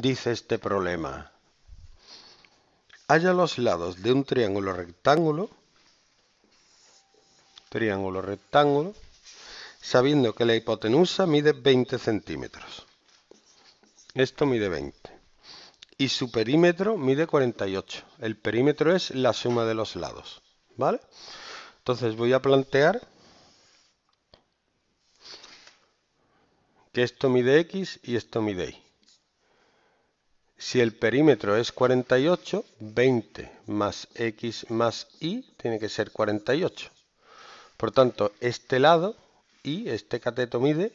dice este problema. Halla los lados de un triángulo rectángulo, triángulo rectángulo, sabiendo que la hipotenusa mide 20 centímetros. Esto mide 20. Y su perímetro mide 48. El perímetro es la suma de los lados. ¿Vale? Entonces voy a plantear que esto mide x y esto mide y. Si el perímetro es 48, 20 más x más y tiene que ser 48. Por tanto, este lado y este cateto mide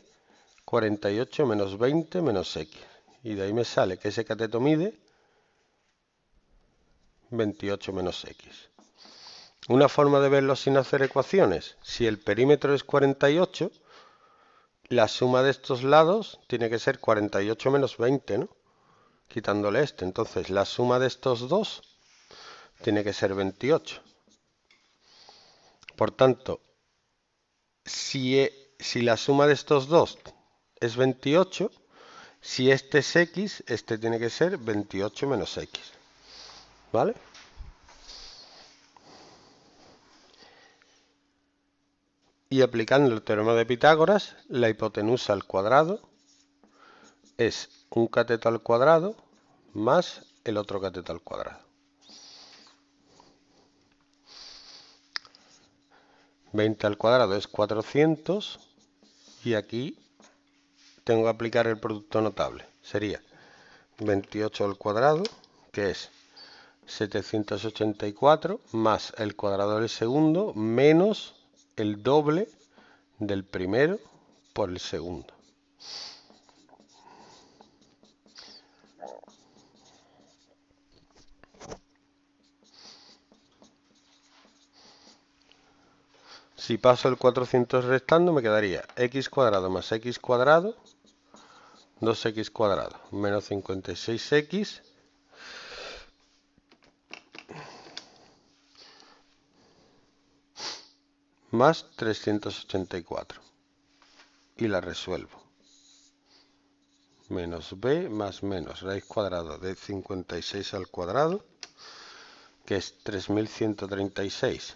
48 menos 20 menos x. Y de ahí me sale que ese cateto mide 28 menos x. Una forma de verlo sin hacer ecuaciones. Si el perímetro es 48, la suma de estos lados tiene que ser 48 menos 20, ¿no? quitándole este. Entonces la suma de estos dos tiene que ser 28. Por tanto, e, si, la suma de estos dos es 28, si este es x, este tiene que ser 28 menos x. ¿Vale? Y aplicando el teorema de Pitágoras, la hipotenusa al cuadrado es un cateto al cuadrado más el otro cateto al cuadrado. 20 al cuadrado es 400 y aquí tengo que aplicar el producto notable. Sería 28 al cuadrado, que es 784 más el cuadrado del segundo menos el doble del primero por el segundo. Si paso el 400 restando me quedaría x cuadrado más x cuadrado, 2x cuadrado menos 56x más 384 y la resuelvo. Menos b más menos raíz cuadrada de 56 al cuadrado, que es 3136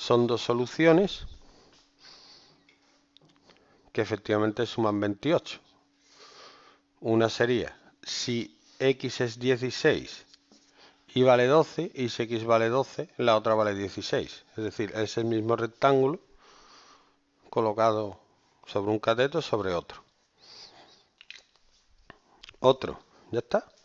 son dos soluciones que efectivamente suman 28. Una sería si x es 16 y vale 12, y si x vale 12, la otra vale 16. Es decir, es el mismo rectángulo colocado sobre un cateto sobre otro. Otro, ya está.